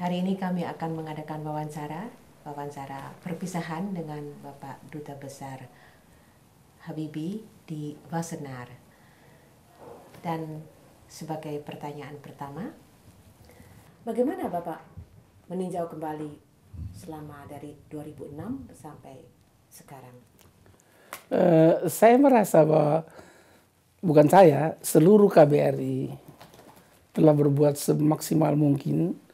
Hari ini kami akan mengadakan wawancara, wawancara perpisahan dengan Bapak Duta Besar Habibi di Wasenar. Dan sebagai pertanyaan pertama, bagaimana Bapak meninjau kembali selama dari 2006 sampai sekarang? Uh, saya merasa bahwa bukan saya, seluruh KBRI telah berbuat semaksimal mungkin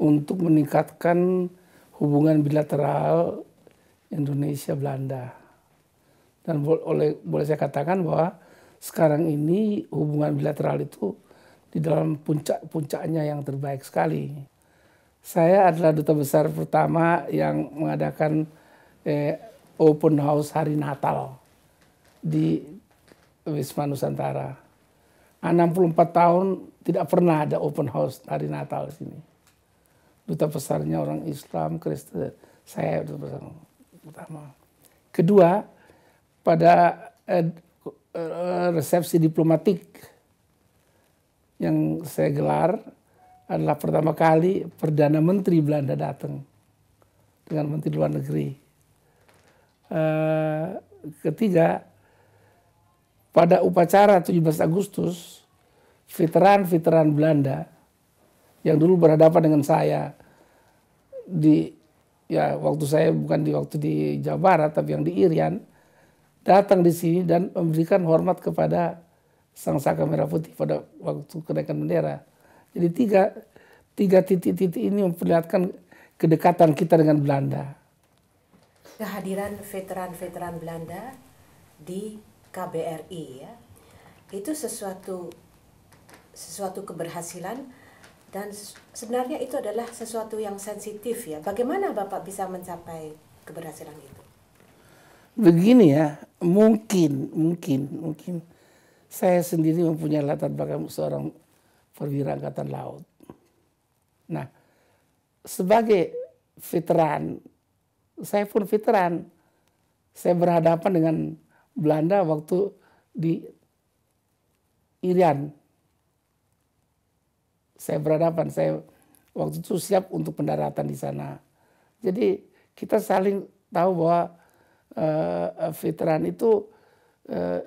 untuk meningkatkan hubungan bilateral Indonesia Belanda. Dan boleh boleh saya katakan bahwa sekarang ini hubungan bilateral itu di dalam puncak-puncaknya yang terbaik sekali. Saya adalah duta besar pertama yang mengadakan eh, open house hari Natal di Wisma Nusantara. Nah, 64 tahun tidak pernah ada open house hari Natal di sini duta besarnya orang Islam, Kristen, saya duta besar utama. Kedua, pada eh, eh, resepsi diplomatik yang saya gelar adalah pertama kali Perdana Menteri Belanda datang dengan Menteri Luar Negeri. Eh, ketiga, pada upacara 17 Agustus, veteran-veteran Belanda yang dulu berhadapan dengan saya di ya waktu saya bukan di waktu di Jawa Barat tapi yang di Irian datang di sini dan memberikan hormat kepada sang saka merah putih pada waktu kenaikan bendera. Jadi tiga tiga titik-titik ini memperlihatkan kedekatan kita dengan Belanda. Kehadiran veteran-veteran Belanda di KBRI ya, itu sesuatu sesuatu keberhasilan dan sebenarnya itu adalah sesuatu yang sensitif ya. Bagaimana Bapak bisa mencapai keberhasilan itu? Begini ya, mungkin, mungkin, mungkin saya sendiri mempunyai latar belakang seorang perwira angkatan laut. Nah, sebagai veteran, saya pun veteran. Saya berhadapan dengan Belanda waktu di Irian, saya berhadapan saya waktu itu siap untuk pendaratan di sana jadi kita saling tahu bahwa uh, veteran itu uh,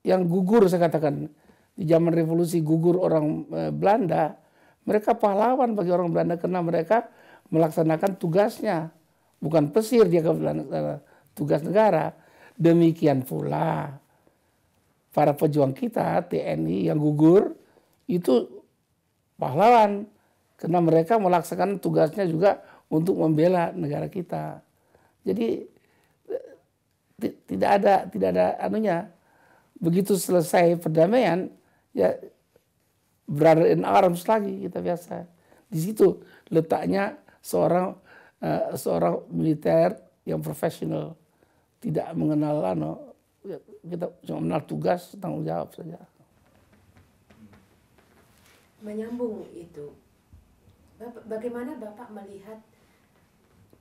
yang gugur saya katakan di zaman revolusi gugur orang uh, Belanda mereka pahlawan bagi orang Belanda karena mereka melaksanakan tugasnya bukan pesir dia ke Belanda tugas negara demikian pula para pejuang kita TNI yang gugur itu pahlawan karena mereka melaksanakan tugasnya juga untuk membela negara kita. Jadi tidak ada tidak ada anunya. Begitu selesai perdamaian ya brother in arms lagi kita biasa. Di situ letaknya seorang uh, seorang militer yang profesional tidak mengenal ano ya, kita cuma mengenal tugas tanggung jawab saja menyambung itu bagaimana Bapak melihat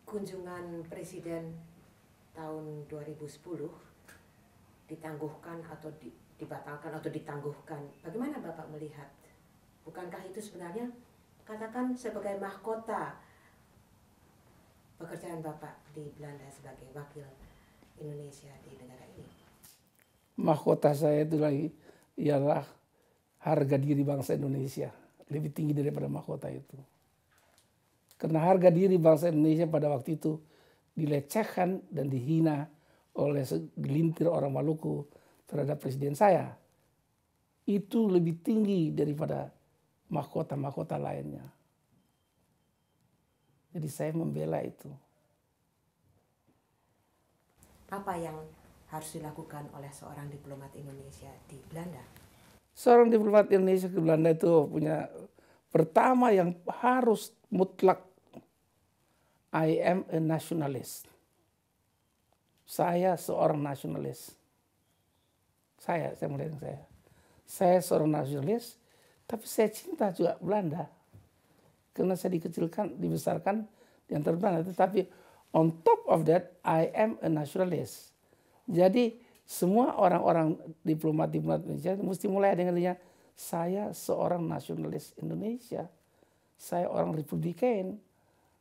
kunjungan presiden tahun 2010 ditangguhkan atau dibatalkan atau ditangguhkan bagaimana Bapak melihat bukankah itu sebenarnya katakan sebagai mahkota pekerjaan Bapak di Belanda sebagai wakil Indonesia di negara ini mahkota saya itu lagi ialah harga diri bangsa Indonesia lebih tinggi daripada mahkota itu. Karena harga diri bangsa Indonesia pada waktu itu dilecehkan dan dihina oleh segelintir orang Maluku terhadap presiden saya. Itu lebih tinggi daripada mahkota-mahkota lainnya. Jadi saya membela itu. Apa yang harus dilakukan oleh seorang diplomat Indonesia di Belanda? seorang diplomat Indonesia ke Belanda itu punya pertama yang harus mutlak I am a nationalist. Saya seorang nasionalis. Saya, saya mulai saya. Saya seorang nasionalis, tapi saya cinta juga Belanda. Karena saya dikecilkan, dibesarkan di antara Belanda. Tetapi on top of that, I am a nationalist. Jadi semua orang-orang diplomat-diplomat Indonesia mesti mulai dengan dia, saya seorang nasionalis Indonesia, saya orang Republikan.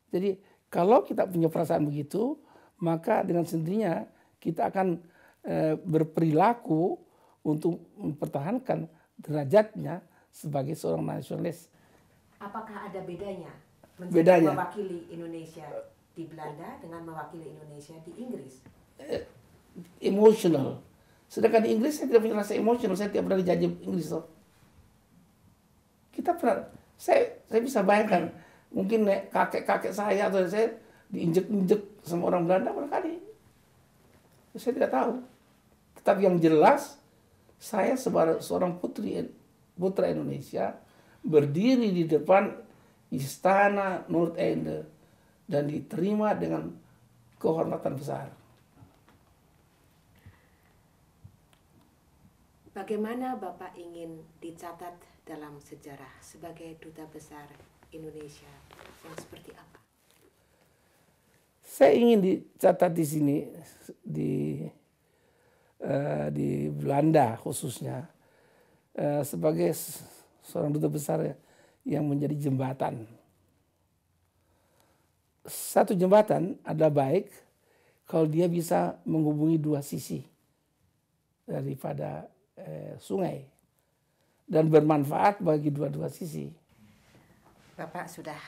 Jadi kalau kita punya perasaan begitu, maka dengan sendirinya kita akan eh, berperilaku untuk mempertahankan derajatnya sebagai seorang nasionalis. Apakah ada bedanya menjadi bedanya. mewakili Indonesia di Belanda dengan mewakili Indonesia di Inggris? Eh, emotional. Sedangkan di Inggris saya tidak punya rasa emosional, saya tidak pernah dijajah Inggris. Loh. Kita pernah, saya, saya bisa bayangkan, mungkin kakek-kakek saya atau saya diinjek-injek sama orang Belanda kali. Saya tidak tahu. Tetapi yang jelas, saya seorang putri putra Indonesia berdiri di depan istana North End dan diterima dengan kehormatan besar. Bagaimana Bapak ingin dicatat dalam sejarah sebagai duta besar Indonesia yang seperti apa? Saya ingin dicatat di sini di eh, di Belanda khususnya eh, sebagai seorang duta besar yang menjadi jembatan. Satu jembatan ada baik kalau dia bisa menghubungi dua sisi daripada eh, sungai dan bermanfaat bagi dua-dua sisi. Bapak sudah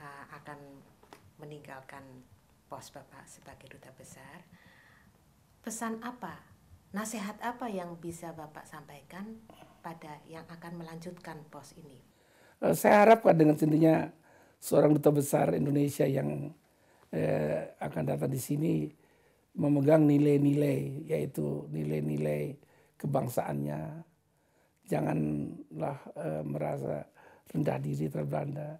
uh, akan meninggalkan pos Bapak sebagai duta besar. Pesan apa? Nasihat apa yang bisa Bapak sampaikan pada yang akan melanjutkan pos ini? Eh, saya harapkan dengan sendirinya seorang duta besar Indonesia yang eh, akan datang di sini memegang nilai-nilai yaitu nilai-nilai kebangsaannya. Janganlah e, merasa rendah diri terhadap Belanda.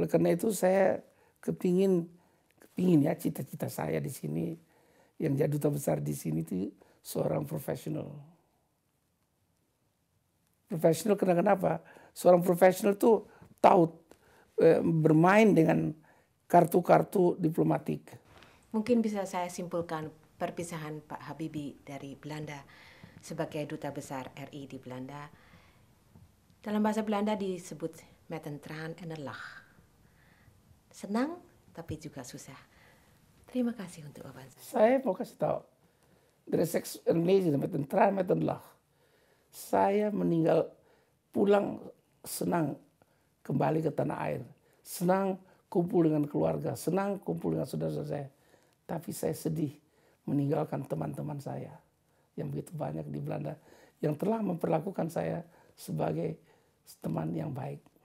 Oleh karena itu saya kepingin, kepingin ya cita-cita saya di sini, yang jadi duta besar di sini itu seorang profesional. Profesional karena kenapa? Seorang profesional tuh tahu e, bermain dengan kartu-kartu diplomatik. Mungkin bisa saya simpulkan perpisahan Pak Habibie dari Belanda sebagai duta besar RI di Belanda. Dalam bahasa Belanda disebut metentran en lach. Senang tapi juga susah. Terima kasih untuk wawancara. Saya mau kasih tahu. Dari seks amazing, metentran, metenlach. Saya meninggal pulang senang kembali ke tanah air. Senang kumpul dengan keluarga, senang kumpul dengan saudara-saudara saya. Tapi saya sedih meninggalkan teman-teman saya yang begitu banyak di Belanda yang telah memperlakukan saya sebagai teman yang baik.